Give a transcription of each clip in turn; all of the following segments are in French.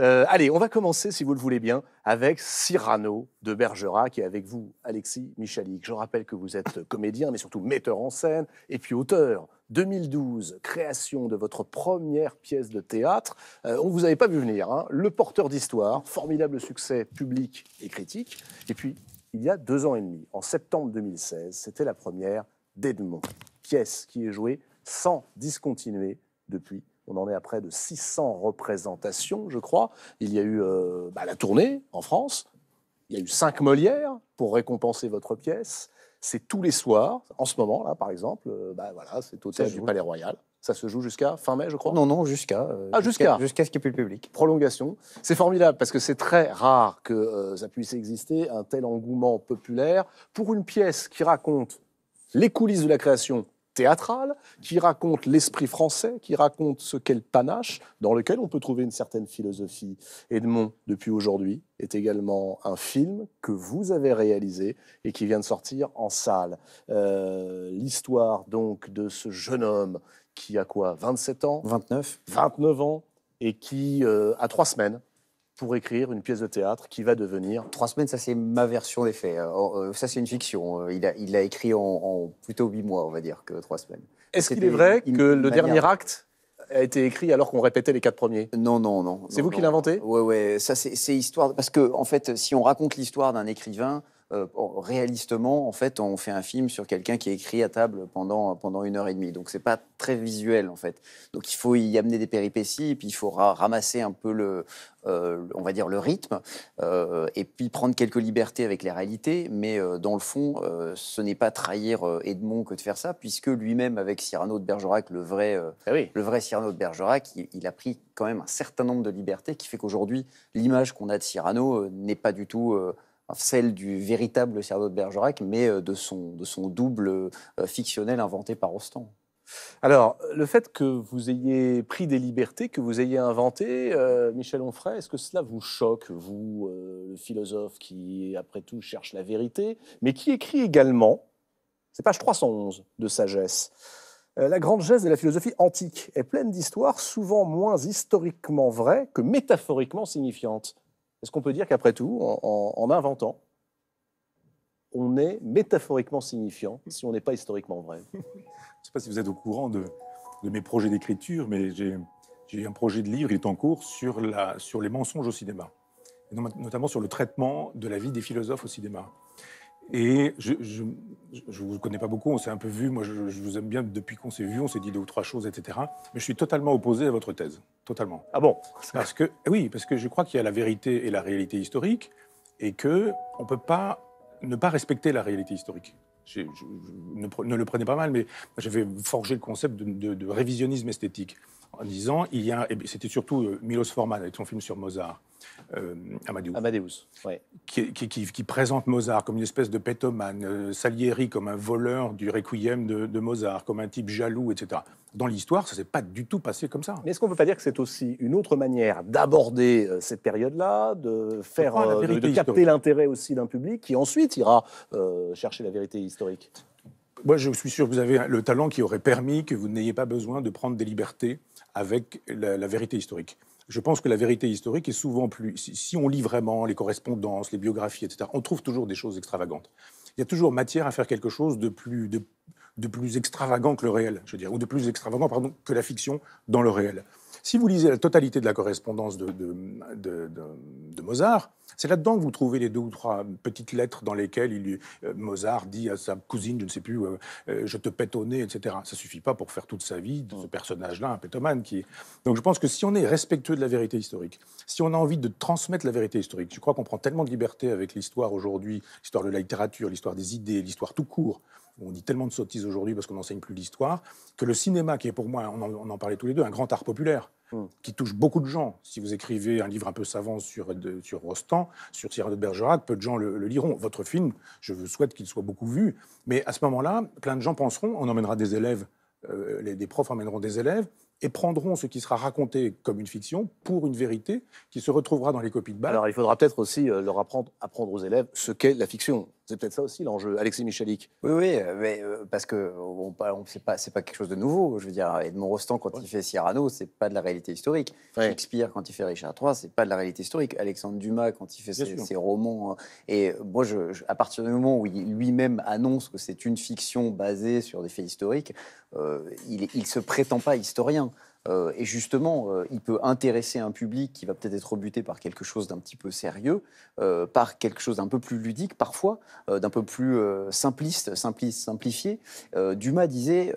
Euh, allez, on va commencer, si vous le voulez bien, avec Cyrano de Bergerac et avec vous, Alexis Michalik. Je rappelle que vous êtes comédien, mais surtout metteur en scène et puis auteur. 2012, création de votre première pièce de théâtre. Euh, on ne vous avait pas vu venir. Hein. Le porteur d'histoire, formidable succès public et critique. Et puis, il y a deux ans et demi, en septembre 2016, c'était la première d'Edmond, pièce qui est jouée sans discontinuer depuis on en est à près de 600 représentations, je crois. Il y a eu euh, bah, la tournée en France. Il y a eu cinq Molières pour récompenser votre pièce. C'est tous les soirs. En ce moment, là, par exemple, euh, bah, voilà, c'est au théâtre du Palais Royal. Ça se joue jusqu'à fin mai, je crois. Non, non, euh, ah, jusqu'à. jusqu'à. Jusqu'à ce qu'il n'y ait plus de public. Prolongation. C'est formidable parce que c'est très rare que ça puisse exister, un tel engouement populaire pour une pièce qui raconte les coulisses de la création théâtrale, qui raconte l'esprit français, qui raconte ce qu'est le panache, dans lequel on peut trouver une certaine philosophie. Edmond, depuis aujourd'hui, est également un film que vous avez réalisé et qui vient de sortir en salle. Euh, l'histoire donc de ce jeune homme qui a quoi 27 ans 29. 29 ans et qui euh, a trois semaines pour écrire une pièce de théâtre qui va devenir. Trois semaines, ça c'est ma version des faits. Euh, euh, ça c'est une fiction. Euh, il a, il écrit en, plutôt huit mois, on va dire, que trois semaines. Est-ce qu'il est vrai que le dernier acte a été écrit alors qu'on répétait les quatre premiers Non, non, non. C'est vous qui l'inventez Oui, ouais. Ça c'est histoire. Parce que en fait, si on raconte l'histoire d'un écrivain, euh, réalistement, en fait, on fait un film sur quelqu'un qui écrit à table pendant, pendant une heure et demie. Donc, ce n'est pas très visuel, en fait. Donc, il faut y amener des péripéties, et puis il faut ramasser un peu le, euh, on va dire, le rythme, euh, et puis prendre quelques libertés avec les réalités. Mais dans le fond, ce n'est pas trahir Edmond que de faire ça, puisque lui-même, avec Cyrano de Bergerac, le vrai, eh le vrai Cyrano de Bergerac, il, a pris quand même un certain nombre de libertés qui fait qu'aujourd'hui, l'image qu'on a de Cyrano n'est pas du tout celle du véritable cerveau de Bergerac, mais euh, de son, double euh, fictionnel inventé par ostend. Alors, le fait que vous ayez pris des libertés, que vous ayez inventé, euh, Michel Onfray, est-ce que cela vous choque, vous, le philosophe qui, après tout, cherche la vérité, mais qui écrit également, c'est page 311 de Sagesse, la grande geste de la philosophie antique est pleine d'histoires souvent moins historiquement vraies que métaphoriquement signifiantes. Est-ce qu'on peut dire qu'après tout, en, inventant, on est métaphoriquement signifiant si on n'est pas historiquement vrai Je ne sais pas si vous êtes au courant de, mes projets d'écriture, mais j'ai un projet de livre, il est en cours, sur, les mensonges au cinéma, notamment sur le traitement de la vie des philosophes au cinéma. Et je, je vous connais pas beaucoup, on s'est un peu vu. Moi, je, vous aime bien depuis qu'on s'est vu, on s'est dit deux ou trois choses, etc. Mais je suis totalement opposé à votre thèse, totalement. Ah bon Parce que eh oui, parce que je crois qu'il y a la vérité et la réalité historique, et que on peut pas ne pas respecter la réalité historique. ne, ne, le prenez pas mal, mais j'avais forgé le concept de révisionnisme esthétique en disant il y a, eh c'était surtout euh, Milos Forman avec son film sur Mozart, euh, Amadeus, qui, présente Mozart comme une espèce de pétomane, euh, Salieri comme un voleur du requiem de, Mozart, comme un type jaloux, etc. Dans l'histoire, ça s'est pas du tout passé comme ça. Mais est-ce qu'on ne peut pas dire que c'est aussi une autre manière d'aborder cette période-là, de faire, de, capter l'intérêt aussi d'un public qui ensuite ira chercher la vérité historique moi, je suis sûr que vous avez le talent qui aurait permis que vous n'ayez pas besoin de prendre des libertés avec la, vérité historique je pense que la vérité historique est souvent plus. Si, on lit vraiment les correspondances, les biographies, etc., on trouve toujours des choses extravagantes. Il y a toujours matière à faire quelque chose de plus, de plus extravagant que le réel, je veux dire, ou de plus extravagant, pardon, que la fiction dans le réel. Si vous lisez la totalité de la correspondance de, Mozart, c'est là-dedans que vous trouvez les deux ou trois petites lettres dans lesquelles il, euh, Mozart dit à sa cousine, je ne sais plus, euh, euh, je te pète au nez, etc. Ça suffit pas pour faire toute sa vie de ce mm. personnage-là, un pétomane qui Donc je pense que si on est respectueux de la vérité historique, si on a envie de transmettre la vérité historique, je crois qu'on prend tellement de liberté avec l'histoire aujourd'hui, l'histoire de la littérature, l'histoire des idées, l'histoire tout court, on dit tellement de sottises aujourd'hui parce qu'on n'enseigne plus l'histoire, que le cinéma, qui est pour moi, on en, parlait tous les deux, un grand art populaire, hmm. qui touche beaucoup de gens. Si vous écrivez un livre un peu savant sur, sur Rostand, sur Cyrano de Bergerac, peu de gens le, liront. Votre film, je vous souhaite qu'il soit beaucoup vu. Mais à ce moment-là, plein de gens penseront, on emmènera des élèves, euh, les, des profs emmèneront des élèves, et prendront ce qui sera raconté comme une fiction pour une vérité qui se retrouvera dans les copies de balles. Alors il faudra peut-être aussi euh, leur apprendre, apprendre aux élèves ce qu'est la fiction. C'est peut-être ça aussi l'enjeu. Alexis Michalik. Oui, oui, euh, mais euh, parce que on, on c'est pas, quelque chose de nouveau. Je veux dire, Edmond Rostand, quand il fait Cyrano, c'est pas de la réalité historique. Shakespeare, quand il fait Richard III, c'est pas de la réalité historique. Alexandre Dumas, quand il fait ses, romans. Hein. Et euh, moi, je, à partir du moment où il lui-même annonce que c'est une fiction basée sur des faits historiques, il, il se prétend pas historien. Euh, et justement, euh, il peut intéresser un public qui va peut-être être rebuté par quelque chose d'un petit peu sérieux, euh, par quelque chose d'un peu plus ludique parfois, d'un peu plus simpliste, simpliste, simplifié. Dumas disait,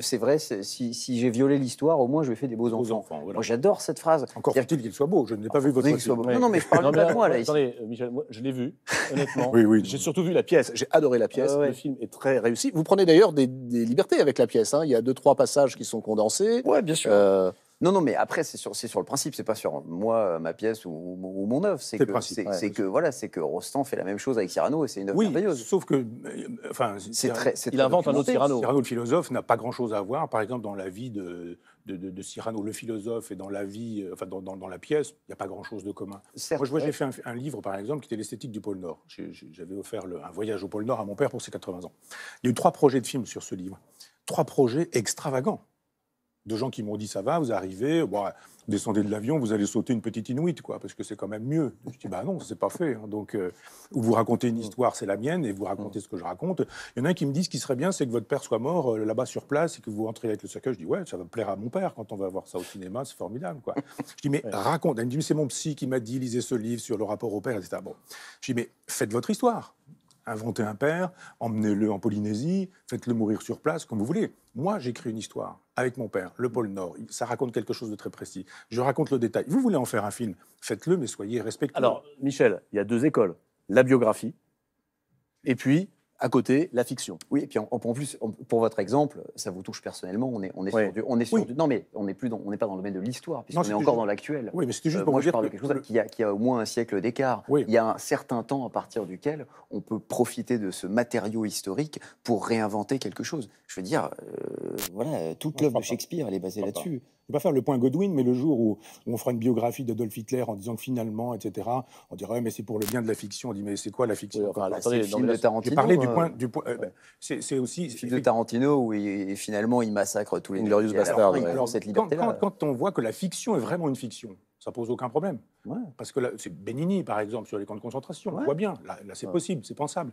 c'est vrai, si, j'ai violé l'histoire, au moins je vais faire des beaux, enfants. j'adore cette phrase. Encore faut-il qu'il soit beau. Je n'ai pas vu votre film. Non, non, mais je parle de moi là. Attendez, Michel, je l'ai vu. Honnêtement, oui, oui. J'ai surtout vu la pièce. J'ai adoré la pièce. Le film est très réussi. Vous prenez d'ailleurs des, libertés avec la pièce. Hein. Il y a deux, trois passages qui sont condensés. Oui, bien sûr. Euh, non, non, mais après, c'est sur, sur le principe, c'est pas sur moi, euh, ma pièce ou, mon œuvre. C'est que, c'est que, Rostand fait la même chose avec Cyrano et c'est une œuvre oui, Sauf que. Euh, enfin, il invente un autre Cyrano. Cyrano, le philosophe, n'a pas grand chose à voir, par exemple, dans la vie de, de, Cyrano, le philosophe, et dans la vie, enfin dans, la pièce, il n'y a pas grand-chose de commun. Moi, je j'ai fait un, livre, par exemple, qui était l'esthétique du pôle Nord. J'avais offert un voyage au pôle Nord à mon père pour ses 80 ans. Il y a eu trois projets de films sur ce livre. Trois projets extravagants de gens qui m'ont dit ça va, vous arrivez, descendez de l'avion, vous allez sauter une petite Inuit, quoi, parce que c'est quand même mieux. Je dis bah non, c'est pas fait. Hein. Donc, euh, vous racontez une histoire, c'est la mienne, et vous racontez ce que je raconte. Il y en a qui me disent ce qui serait bien, c'est que votre père soit mort euh, là-bas sur place et que vous rentriez avec le sac. Je dis ouais, ça va plaire à mon père quand on va voir ça au cinéma, c'est formidable, quoi. Je dis mais raconte. Elle me dit c'est mon psy qui m'a dit lisez ce livre sur le rapport au père, etc. Bon, je dis mais faites votre histoire inventez un père, emmenez-le en Polynésie, faites-le mourir sur place, comme vous voulez. Moi, j'écris une histoire avec mon père, le pôle Nord. Ça raconte quelque chose de très précis. Je raconte le détail. Vous voulez en faire un film, faites-le, mais soyez respectueux. Alors, Michel, il y a deux écoles. La biographie, et puis à côté, la fiction. Oui, et puis en, plus, pour votre exemple, ça vous touche personnellement. On est, on est sur du, on est non mais on n'est pas dans le domaine de l'histoire, puisqu'on est encore dans l'actuel. Oui, mais c'était juste euh, pour moi, je parle de quelque chose qui, a, qui, a, au moins un siècle d'écart. Il y a un certain temps à partir duquel on peut profiter de ce matériau historique pour réinventer quelque chose. Je veux dire, euh, voilà, toute l'œuvre de Shakespeare, elle est basée là-dessus vais pas faire le point Godwin, mais le jour où, on fera une biographie d'Adolf Hitler en disant que finalement, etc., on dirait, mais c'est pour le bien de la fiction. On dit, mais c'est quoi la fiction oui, parlais du euh, point. Du point euh, ben, c'est aussi. Le de Tarantino où finalement il massacre tous les glorious bastards. Alors, cette liberté Quand, on voit que la fiction est vraiment une fiction, ça pose aucun problème. Parce que c'est Benigni, par exemple, sur les camps de concentration, on voit bien, là, c'est possible, c'est pensable.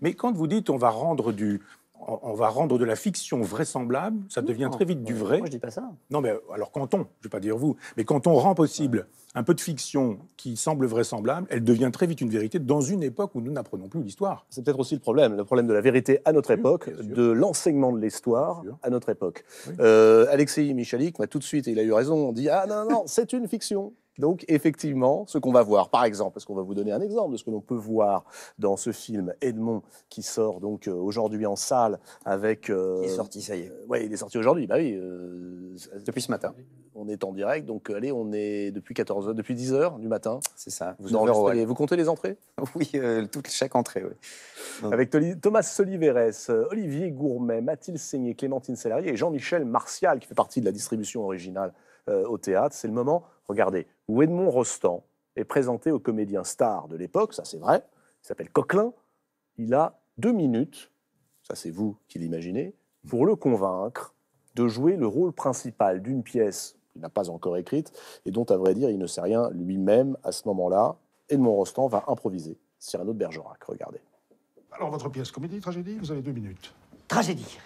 Mais quand vous dites on va rendre du, on va rendre de la fiction vraisemblable, ça devient très vite du vrai. Moi, je dis pas ça. Non, mais alors quand on, je vais pas dire vous, mais quand on rend possible un peu de fiction qui semble vraisemblable, elle devient très vite une vérité dans une époque où nous n'apprenons plus l'histoire. C'est peut-être aussi le problème, le problème de la vérité à notre époque, de l'enseignement de l'histoire à notre époque. Alexis euh, Alexei Michalik tout de suite, il a eu raison, on dit ah non, non c'est une fiction. Donc, effectivement, ce qu'on va voir, par exemple, parce qu'on va vous donner un exemple de ce que l'on peut voir dans ce film Edmond, qui sort donc euh, aujourd'hui en salle avec. Euh, il est sorti, ça y est. Oui, il est sorti aujourd'hui, bah oui. Euh, depuis ce matin. On est en direct, donc allez, on est depuis 14 heures, depuis 10 h du matin. C'est ça. Vous, vous comptez les entrées Oui, chaque entrée, oui. Avec Thomas Soliveres, Olivier Gourmet, Mathilde Seigné, Clémentine Salarié et Jean-Michel Martial, qui fait partie de la distribution originale au théâtre. C'est le moment, regardez, où Edmond Rostand est présenté au comédien star de l'époque, ça c'est vrai, il s'appelle Coquelin, il a deux minutes, ça c'est vous qui l'imaginez, pour le convaincre de jouer le rôle principal d'une pièce qu'il n'a pas encore écrite et dont, à vrai dire, il ne sait rien lui-même à ce moment-là. Edmond Rostand va improviser Cyrano de Bergerac, regardez. Alors, votre pièce, comédie, tragédie, vous avez deux minutes. Tragédie.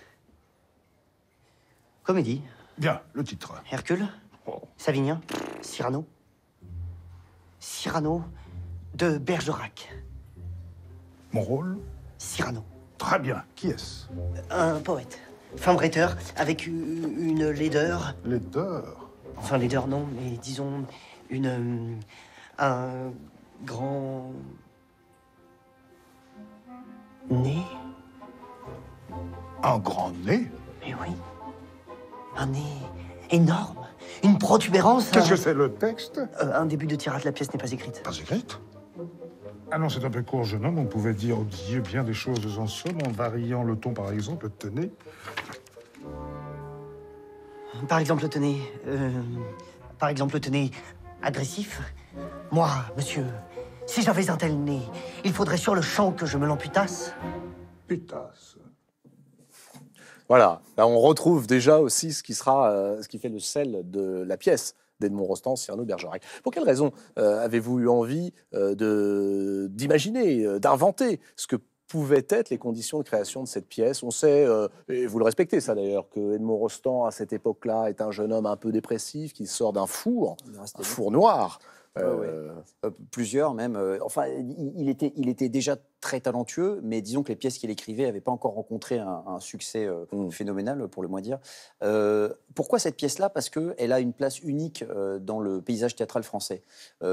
Comédie. Bien, le titre. Hercule. Oh. Savinien. Cyrano. Cyrano de Bergerac. Mon rôle Cyrano. Très bien. Qui est-ce Un poète. Femme rêteur avec une laideur. Laideur Enfin, laideur, non, mais disons une. Euh, un grand. nez. Un grand nez Mais oui. Un nez énorme. Une protubérance. Qu'est-ce euh, que c'est le texte euh, Un début de tirade, la pièce n'est pas écrite. Pas écrite ah non, c'est un peu court, jeune homme. On pouvait dire oh, Dieu bien des choses en somme, en variant le ton, par exemple, tenez. Par exemple, tenez. Euh, par exemple, tenez. Agressif Moi, monsieur, si j'avais un tel nez, il faudrait sur le champ que je me l'amputasse. Putasse voilà, on retrouve déjà aussi ce qui sera, euh, ce qui fait le sel de la pièce d'Edmond Rostand, Cyrano Bergerac. Pour quelle raison euh, avez-vous eu envie euh, d'imaginer, d'inventer ce que pouvaient être les conditions de création de cette pièce. On sait, et vous le respectez ça d'ailleurs, que Edmond Rostand à cette époque-là est un jeune homme un peu dépressif qui sort d'un four, un four noir, euh, euh, plusieurs même. Euh, enfin, il était, il était déjà très talentueux, mais disons que les pièces qu'il écrivait n'avaient pas encore rencontré un, succès mm. phénoménal, pour le moins dire. pourquoi cette pièce-là Parce qu'elle a une place unique dans le paysage théâtral français,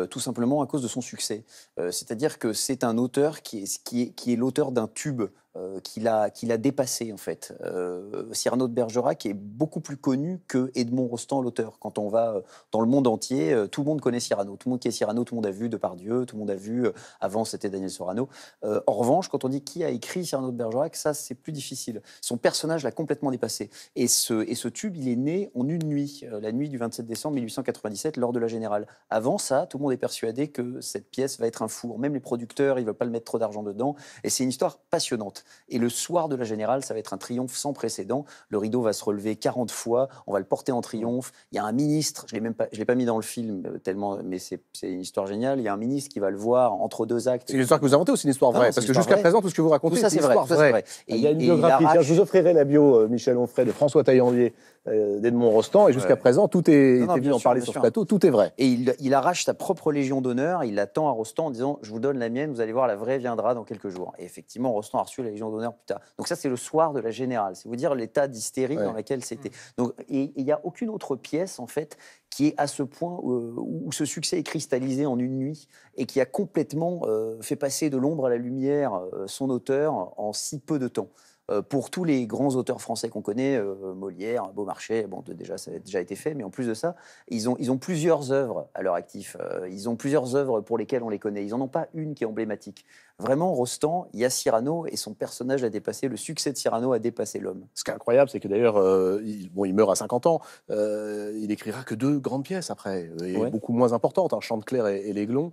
tout simplement à cause de son succès. C'est-à-dire que c'est un auteur qui est, qui est l'auteur d'un tube qui euh, qu'il a, qu'il a dépassé en fait. Euh, Cyrano de Bergerac est beaucoup plus connu que Edmond Rostand, l'auteur. Quand on va euh, dans le monde entier, tout le monde connaît Cyrano. Tout le monde qui est Cyrano, tout le monde a vu Depardieu, tout le monde a vu, avant c'était Daniel Sorano. en revanche, quand on dit qui a écrit Cyrano de Bergerac, ça c'est plus difficile. Son personnage l'a complètement dépassé. Et ce, et ce tube, il est né en une nuit, la nuit du 27 décembre 1897, lors de la Générale. Avant ça, tout le monde est persuadé que cette pièce va être un four. Même les producteurs, ils ne veulent pas le mettre trop d'argent dedans. Et c'est une histoire passionnante. Et le soir de la générale, ça va être un triomphe sans précédent. Le rideau va se relever 40 fois, on va le porter en triomphe. Il y a un ministre, je ne l'ai pas mis dans le film euh, tellement, mais c'est une histoire géniale. Il y a un ministre qui va le voir entre deux actes. C'est une histoire que vous inventez ou c'est une histoire vraie Parce que jusqu'à présent, tout ce que vous racontez, c'est une Histoire vraie. Ah, il y a une biographie. je vous offrirai la bio, euh, Michel Onfray, de François Taillandier, euh, d'Edmond Rostand. Et jusqu'à présent, tout est. Non, en parler sur ce plateau, tout est vrai. Et il, arrache sa propre légion d'honneur, il attend à Rostand en disant Je vous donne la mienne, vous allez voir, la vraie viendra dans quelques jours. Et effectivement, Rostand a reçu la légion d'honneur plus tard. Donc, ça, c'est le soir de la générale. C'est vous dire l'état d'hystérie dans laquelle c'était. Mmh. Donc, il n'y a aucune autre pièce, en fait, qui est à ce point euh, où, ce succès est cristallisé en une nuit et qui a complètement euh, fait passer de l'ombre à la lumière son auteur en si peu de temps. Euh, pour tous les grands auteurs français qu'on connaît, euh, Molière, Beaumarchais, bon, déjà, ça a déjà été fait, mais en plus de ça, ils ont, ils ont plusieurs œuvres à leur actif. Euh, ils ont plusieurs œuvres pour lesquelles on les connaît. Ils n'en ont pas une qui est emblématique. Vraiment, Rostand, il y a Cyrano et son personnage a dépassé, le succès de Cyrano a dépassé l'homme. Ce qui est incroyable, c'est que d'ailleurs, il, bon, il meurt à 50 ans, il n'écrira que deux grandes pièces après, beaucoup moins importantes, hein, chant de et, et L'Aiglon.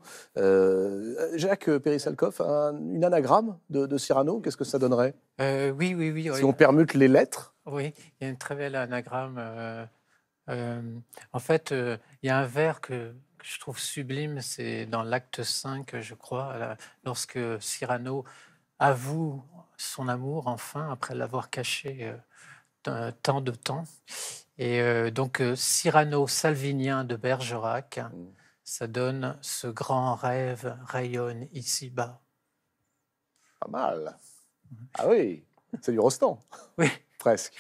Jacques Périssalcoff, une anagramme de Cyrano, qu'est-ce que ça donnerait euh, oui, oui, oui, Si on permute les lettres Oui, il y a une très belle anagramme. Euh, euh, en fait, il y a un vers que, je trouve sublime, c'est dans l'acte 5, je crois, lorsque Cyrano avoue son amour, enfin, après l'avoir caché tant de temps. Et donc, Cyrano salvinien de Bergerac, mm. ça donne ce grand rêve rayonne ici-bas. Pas mal. Ah oui, c'est du Rostand. oui. Presque.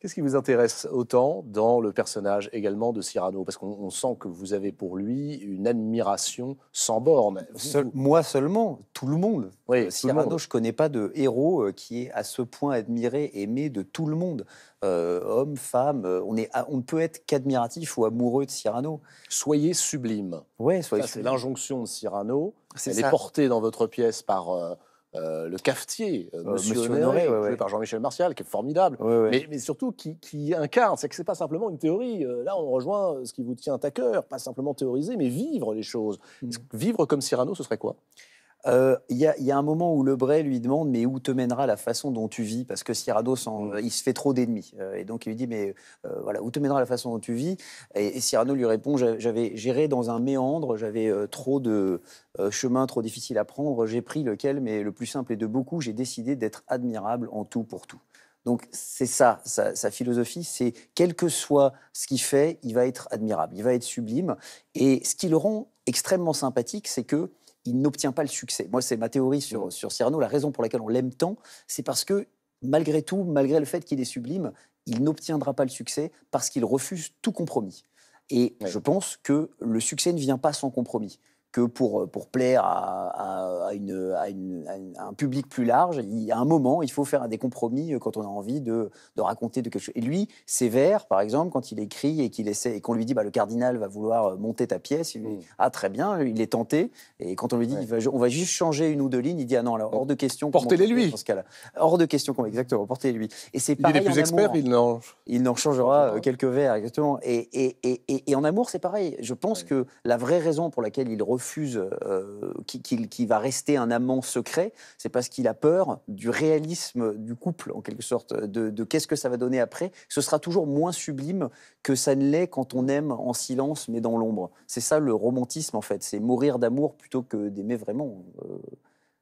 Qu'est-ce qui vous intéresse autant dans le personnage également de Cyrano Parce qu'on sent que vous avez pour lui une admiration sans borne. moi seulement, tout le monde. Oui, euh, Cyrano, je ne connais pas de héros euh, qui est à ce point admiré, aimé de tout le monde. Euh, homme, femme, euh, on, ne peut être qu'admiratif ou amoureux de Cyrano. Soyez sublime. Oui, C'est l'injonction de Cyrano. Elle est portée dans votre pièce par... Euh, le cafetier, euh, euh, Monsieur, joué par Jean-Michel Martial, qui est formidable, mais, surtout qui, incarne, c'est que ce n'est pas simplement une théorie. Là, on rejoint ce qui vous tient à cœur, pas simplement théoriser, mais vivre les choses. Mm. Vivre comme Cyrano, ce serait quoi euh, il y, a un moment où Lebray lui demande mais où te mènera la façon dont tu vis parce que Cyrano mm. il se fait trop d'ennemis euh, et donc il lui dit mais euh, voilà où te mènera la façon dont tu vis et, Cyrano lui répond j'avais géré dans un méandre j'avais trop de chemins trop difficiles à prendre j'ai pris lequel mais le plus simple est de beaucoup j'ai décidé d'être admirable en tout pour tout donc c'est ça, sa, sa philosophie, c'est quel que soit ce qu'il fait, il va être admirable, il va être sublime. Et ce qui le rend extrêmement sympathique, c'est que il n'obtient pas le succès. Moi, c'est ma théorie sur, sur Cyrano. La raison pour laquelle on l'aime tant, c'est parce que, malgré tout, malgré le fait qu'il est sublime, il n'obtiendra pas le succès parce qu'il refuse tout compromis. Et je pense que le succès ne vient pas sans compromis que pour, euh, pour plaire à, une, à, un public plus large, il, à un moment, il faut faire des compromis euh, quand on a envie de, de raconter de quelque chose. Et lui, sévère, par exemple, quand il écrit et qu'il essaie et qu'on lui dit bah, le cardinal va vouloir euh, monter ta pièce, il lui dit mm. ah très bien, il est tenté. Et quand on lui dit on va juste changer une ou deux lignes, il dit ah non, alors hors de question. Portez-les lui. hors de question. Exactement, portez-les lui. Et c'est pareil. Il est plus expert, il n'en. Il n'en changera quelques vers exactement. Et, et, et, et en amour, c'est pareil. Je pense que la vraie raison pour laquelle il refuse refuse, euh, va rester un amant secret, c'est parce qu'il a peur du réalisme du couple, en quelque sorte, de, qu'est-ce que ça va donner après. Ce sera toujours moins sublime que ça ne l'est quand on aime en silence, mais dans l'ombre. C'est ça le romantisme, en fait. C'est mourir d'amour plutôt que d'aimer vraiment. Euh,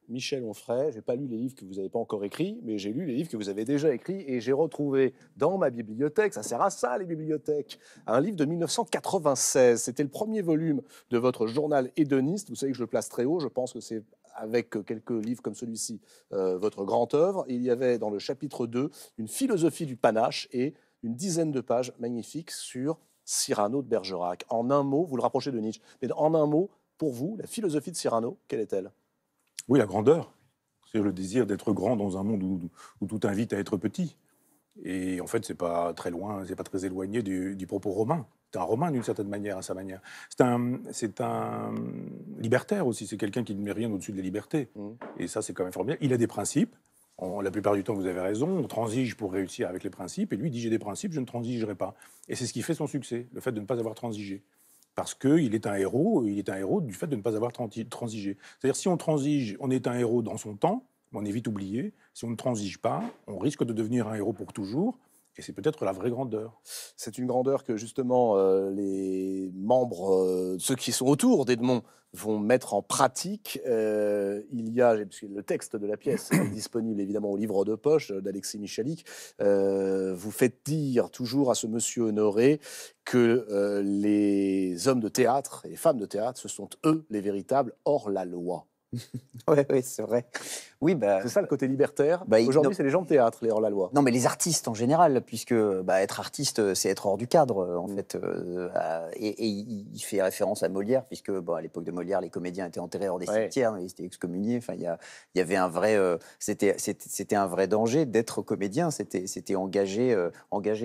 Michel Onfray, j'ai pas lu les livres que vous n'avez pas encore écrits, mais j'ai lu les livres que vous avez déjà écrits et j'ai retrouvé dans ma bibliothèque, ça sert à ça les bibliothèques, un livre de 1996. C'était le premier volume de votre journal hédoniste. Vous savez que je le place très haut, je pense que c'est avec quelques livres comme celui-ci, euh, votre grande œuvre. Il y avait dans le chapitre 2 une philosophie du panache et une dizaine de pages magnifiques sur Cyrano de Bergerac. En un mot, vous le rapprochez de Nietzsche, mais en un mot, pour vous, la philosophie de Cyrano, quelle est-elle oui, la grandeur. C'est le désir d'être grand dans un monde où, tout invite à être petit. Et en fait, c'est pas très loin, c'est pas très éloigné du, propos romain. C'est un romain d'une certaine manière, à sa manière. C'est un, un libertaire aussi. C'est quelqu'un qui ne met rien au-dessus de la liberté. Mm. Et ça, c'est quand même formidable. Il a des principes. la plupart du temps, vous avez raison, on transige pour réussir avec les principes, et lui dit j'ai des principes, je ne transigerai pas. Et c'est ce qui fait son succès, le fait de ne pas avoir transigé parce qu'il est un héros, il est un héros du fait de ne pas avoir transigé. C'est-à-dire si on transige, on est un héros dans son temps, on est vite oublié. Si on ne transige pas, on risque de devenir un héros pour toujours, et c'est peut-être la vraie grandeur. C'est une grandeur que justement euh, les membres, euh, ceux qui sont autour d'Edmond, vont mettre en pratique. Euh, il y a, le texte de la pièce est disponible évidemment au livre de poche d'Alexis Michalik, vous faites dire toujours à ce monsieur honoré que les hommes de théâtre et femmes de théâtre, ce sont eux les véritables hors la loi. Oui, ouais, c'est vrai. Oui, bah, c'est ça le côté libertaire. Bah, Aujourd'hui, c'est les gens de théâtre, les hors-la-loi. Non, mais les artistes en général, puisque bah, être artiste, c'est être hors du cadre, euh, en mm. fait. Euh, et, il fait référence à Molière, puisque à l'époque de Molière, les comédiens étaient enterrés hors des cimetières, ils étaient excommuniés. Enfin, il y, avait un vrai, euh, c'était, un vrai danger d'être comédien. C'était, engager,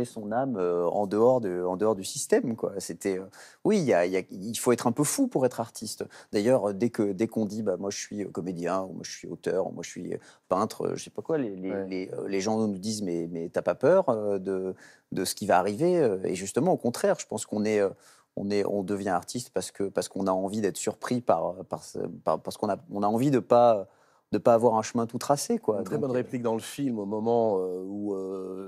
son âme en dehors du système, C'était, oui, il faut être un peu fou pour être artiste. D'ailleurs, dès que, qu'on dit, bah, moi je suis euh, comédien, ou moi je suis auteur, ou moi je suis euh, peintre, euh, je sais pas quoi. Les, gens nous disent mais, mais t'as pas peur de, de ce qui va arriver Et justement, au contraire, je pense qu'on est. On, est, on devient artiste parce qu'on parce qu'on a envie d'être surpris par, parce qu'on a, on a envie de pas de pas avoir un chemin tout tracé. Quoi. très bonne réplique dans le film, au moment où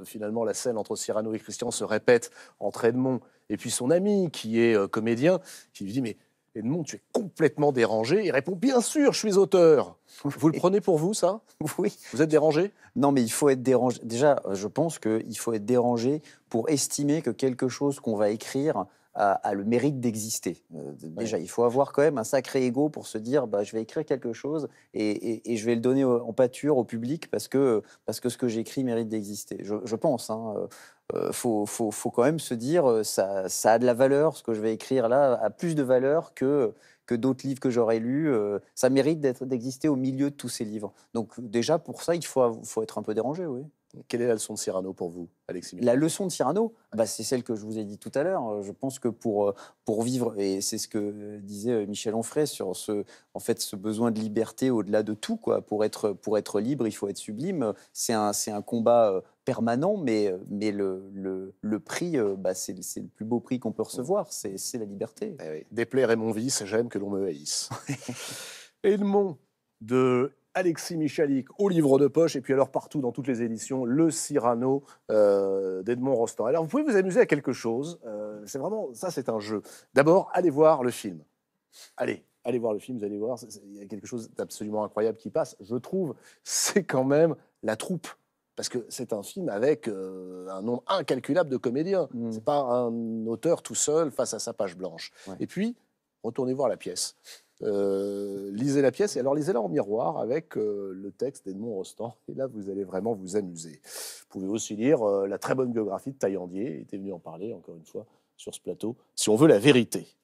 finalement la scène entre Cyrano et Christian se répète entre Edmond et puis son ami, qui est comédien, qui lui dit Mais Edmond, tu es complètement dérangé. Il répond Bien sûr, je suis auteur. Vous le prenez pour vous, ça Oui. Vous êtes dérangé Non, mais il faut être dérangé. Déjà, je pense qu'il faut être dérangé pour estimer que quelque chose qu'on va écrire a, le mérite d'exister. Euh, déjà, il faut avoir quand même un sacré ego pour se dire bah, je vais écrire quelque chose et, je vais le donner en pâture au public parce que, parce que ce que j'écris mérite d'exister. Je, pense. Hein, euh, euh, faut, quand même se dire ça, a de la valeur, ce que je vais écrire là a plus de valeur que, que d'autres livres que j'aurais lus. ça mérite d'exister au milieu de tous ces livres. Donc déjà, pour ça, il faut, faut être un peu dérangé, oui. Quelle est la leçon de Cyrano pour vous, Alexis La leçon de Cyrano, bah, c'est celle que je vous ai dit tout à l'heure. Euh, je pense que pour, euh, pour vivre, et c'est ce que disait euh, Michel Onfray sur ce, en fait, ce besoin de liberté au-delà de tout, quoi. Pour être, pour être libre, il faut être sublime. C'est un, c'est un combat permanent, mais, mais le, le, le prix, bah, c'est, le plus beau prix qu'on peut recevoir, c'est, la liberté. Eh Déplaire est mon vice, j'aime que l'on me haïsse. Edmond de Alexis Michalik au livre de poche, et puis alors partout dans toutes les éditions, Le Cyrano euh, d'Edmond Rostand. Alors vous pouvez vous amuser à quelque chose, euh, c'est vraiment, ça c'est un jeu. D'abord, allez voir le film. Allez, allez voir le film, vous allez voir, il y a quelque chose d'absolument incroyable qui passe, je trouve, c'est quand même la troupe parce que c'est un film avec euh, un nombre incalculable de comédiens. Ce mmh. C'est pas un auteur tout seul face à sa page blanche. Et puis, retournez voir la pièce. Euh, lisez la pièce et alors lisez-la en miroir avec euh, le texte d'Edmond Rostand. Et là, vous allez vraiment vous amuser. Vous pouvez aussi lire euh, la très bonne biographie de Taillandier. Il était venu en parler, encore une fois, sur ce plateau, si on veut la vérité.